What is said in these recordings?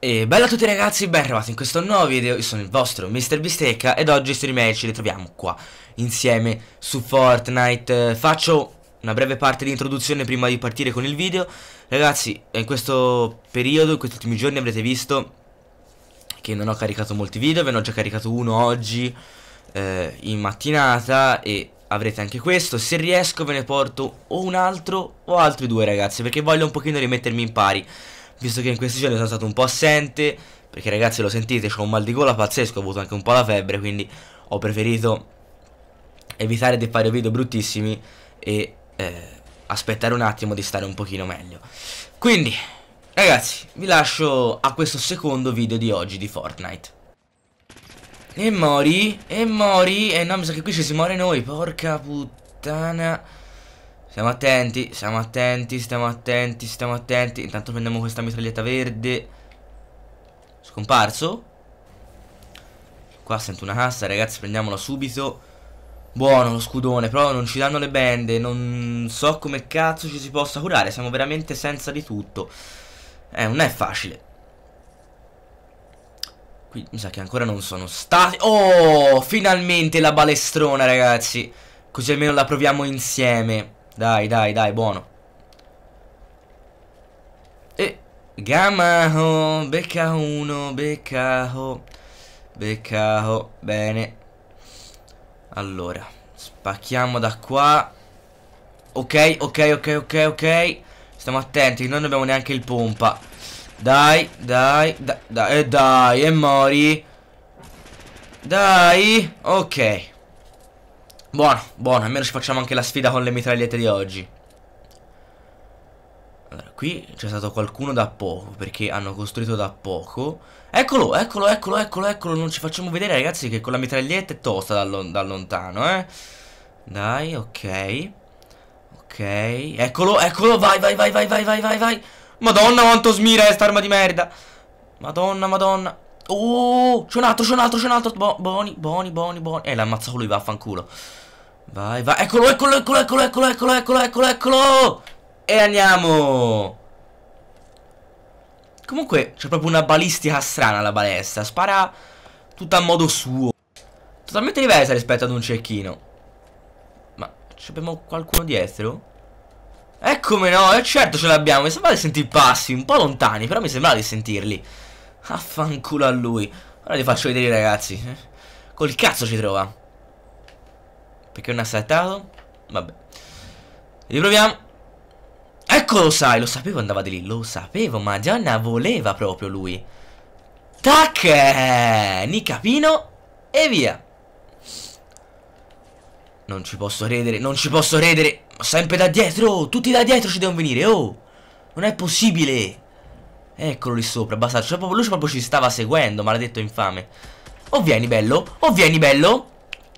E bella a tutti ragazzi, ben arrivati in questo nuovo video, io sono il vostro Mr. Bistecca ed oggi streamer ci ritroviamo qua insieme su Fortnite Faccio una breve parte di introduzione prima di partire con il video Ragazzi, in questo periodo, in questi ultimi giorni avrete visto che non ho caricato molti video Ve ne ho già caricato uno oggi eh, in mattinata e avrete anche questo Se riesco ve ne porto o un altro o altri due ragazzi perché voglio un pochino rimettermi in pari visto che in questi giorni sono stato un po' assente, perché ragazzi lo sentite, ho un mal di gola pazzesco, ho avuto anche un po' la febbre, quindi ho preferito evitare di fare video bruttissimi e eh, aspettare un attimo di stare un pochino meglio. Quindi, ragazzi, vi lascio a questo secondo video di oggi di Fortnite. E mori, e mori, e no mi sa che qui ci si muore noi, porca puttana... Stiamo attenti, stiamo attenti, stiamo attenti, stiamo attenti. Intanto prendiamo questa mitraglietta verde. Scomparso. Qua sento una cassa, ragazzi, prendiamola subito. Buono lo scudone, però non ci danno le bende. Non so come cazzo ci si possa curare. Siamo veramente senza di tutto. Eh, non è facile. Qui mi sa che ancora non sono stati... Oh, finalmente la balestrona, ragazzi. Così almeno la proviamo insieme. Dai, dai, dai, buono. E Gamaho, becca uno, beccaho, beccaho, bene. Allora, spacchiamo da qua. Ok, ok, ok, ok, ok. Stiamo attenti, non abbiamo neanche il pompa. Dai, dai, dai, dai, e eh, dai, e mori. Dai, ok. Buono, buono, almeno ci facciamo anche la sfida con le mitragliette di oggi. Allora, qui c'è stato qualcuno da poco, perché hanno costruito da poco. Eccolo, eccolo, eccolo, eccolo, eccolo, non ci facciamo vedere ragazzi che con la mitraglietta è tosta da, lo da lontano, eh. Dai, ok. Ok, eccolo, eccolo, vai, vai, vai, vai, vai, vai, vai, vai. Madonna quanto smira questa arma di merda. Madonna, madonna. Oh, c'è un altro, c'è un altro, c'è un altro. Bo boni, boni, boni, boni. Eh, l'ha ammazzato lui, vaffanculo. Vai, vai. Eccolo, eccolo, eccolo, eccolo, eccolo, eccolo, eccolo, eccolo, eccolo. E andiamo. Comunque c'è proprio una balistica strana la balestra. Spara tutta a modo suo. Totalmente diversa rispetto ad un cecchino. Ma abbiamo qualcuno dietro? E no, e eh, certo ce l'abbiamo. Mi sembra di sentire i passi un po' lontani, però mi sembrava di sentirli. Affanculo a lui. Ora vi faccio vedere, ragazzi. Col cazzo ci trova. Perché non ha saltato? Vabbè. Riproviamo. Eccolo, sai, lo sapevo andava di lì, lo sapevo, ma Gianna voleva proprio lui. Tac! Eh, Nicapino e via. Non ci posso credere, non ci posso credere. Sempre da dietro, tutti da dietro ci devono venire, oh. Non è possibile. Eccolo lì sopra, bastato. Cioè, proprio, lui proprio ci stava seguendo, maledetto infame. O oh, vieni bello, o oh, vieni bello.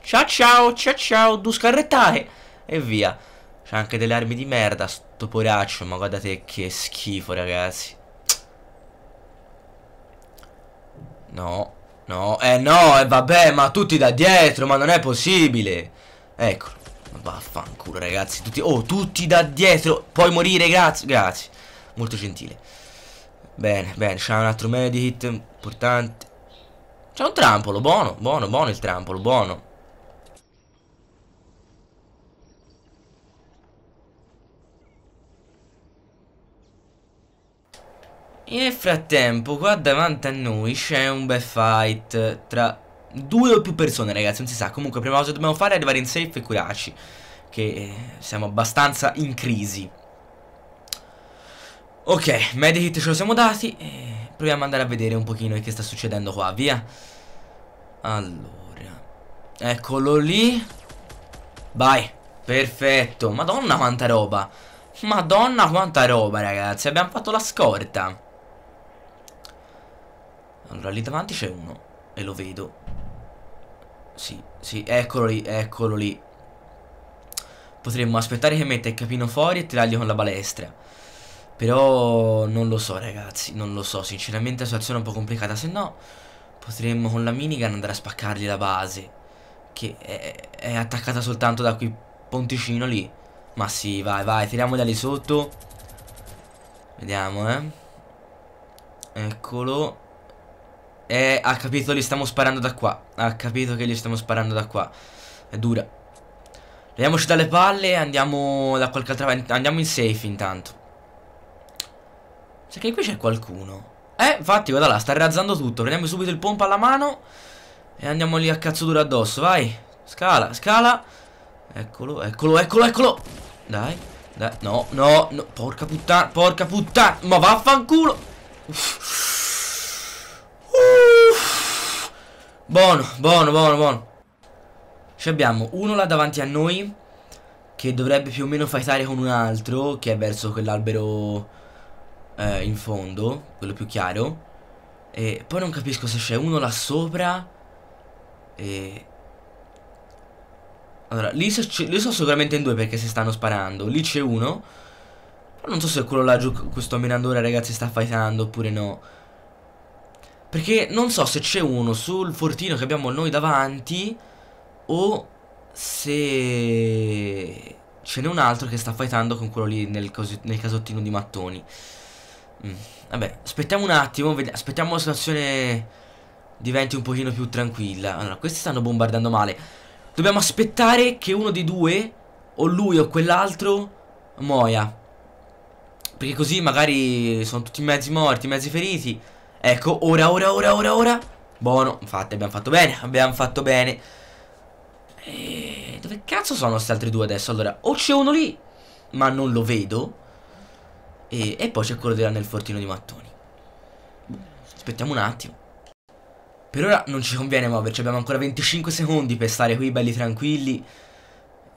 Ciao ciao, ciao ciao, du scarrettare. E via. C'è anche delle armi di merda, sto poraccio, ma guardate che schifo, ragazzi. No, no, eh no, e eh, vabbè, ma tutti da dietro, ma non è possibile. Eccolo. Vaffanculo ragazzi tutti, Oh tutti da dietro Puoi morire grazie Grazie Molto gentile Bene bene C'è un altro medit Importante C'è un trampolo Buono buono buono il trampolo Buono Nel frattempo qua davanti a noi c'è un bel fight tra due o più persone ragazzi, non si sa. Comunque prima cosa dobbiamo fare è arrivare in safe e curarci, che eh, siamo abbastanza in crisi. Ok, medikit ce lo siamo dati e proviamo ad andare a vedere un pochino che sta succedendo qua, via. Allora, eccolo lì. Vai, perfetto, madonna quanta roba. Madonna quanta roba ragazzi, abbiamo fatto la scorta. Allora, lì davanti c'è uno. E lo vedo. Sì, sì, eccolo lì, eccolo lì. Potremmo aspettare che metta il capino fuori e tirargli con la balestra. Però non lo so, ragazzi, non lo so. Sinceramente la situazione è un po' complicata, se no potremmo con la minigun andare a spaccargli la base. Che è, è attaccata soltanto da quel ponticino lì. Ma sì, vai, vai, tiriamo da lì sotto. Vediamo, eh. Eccolo. Eh, ha capito li stiamo sparando da qua. Ha capito che li stiamo sparando da qua. È dura. Leviamoci dalle palle e andiamo da qualche altra parte. Andiamo in safe intanto. Sai che qui c'è qualcuno. Eh, infatti, guarda là, sta razzando tutto. Prendiamo subito il pompa alla mano. E andiamo lì a cazzo duro addosso, vai. Scala, scala. Eccolo, eccolo, eccolo, eccolo. Dai, dai. No, no, no. Porca puttana, porca puttana. Ma vaffanculo. Uff. Buono, buono, buono, buono. Ci abbiamo uno là davanti a noi che dovrebbe più o meno fightare con un altro che è verso quell'albero eh, in fondo, quello più chiaro. E poi non capisco se c'è uno là sopra e... Allora, lì, so, lì sono sicuramente in due perché si stanno sparando. Lì c'è uno. non so se quello là giù, questo minatore, ragazzi, sta fightando oppure no. Perché non so se c'è uno sul fortino che abbiamo noi davanti o se ce n'è un altro che sta fightando con quello lì nel, nel casottino di mattoni. Mm. Vabbè, aspettiamo un attimo, aspettiamo la situazione diventi un pochino più tranquilla. Allora, questi stanno bombardando male. Dobbiamo aspettare che uno dei due, o lui o quell'altro, muoia. Perché così magari sono tutti mezzi morti, mezzi feriti. Ecco, ora, ora, ora, ora, ora. Buono, infatti abbiamo fatto bene, abbiamo fatto bene. E... Dove cazzo sono questi altri due adesso? Allora, o c'è uno lì, ma non lo vedo. E, e poi c'è quello là nel fortino di mattoni. Aspettiamo un attimo. Per ora non ci conviene muoverci, abbiamo ancora 25 secondi per stare qui belli tranquilli.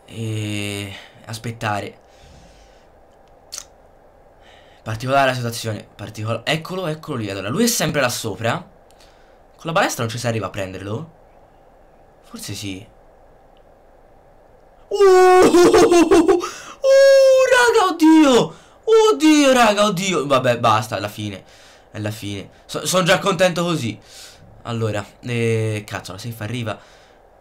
E aspettare. Particolare la situazione. Particol eccolo, eccolo lì. Allora, lui è sempre là sopra. Con la balestra non ci si arriva a prenderlo? Forse sì. Uh uh uh, uh, uh, uh, raga, oddio. Oddio, raga, oddio. Vabbè, basta, è la fine. È la fine. So sono già contento così. Allora, eh, cazzo, la safe arriva.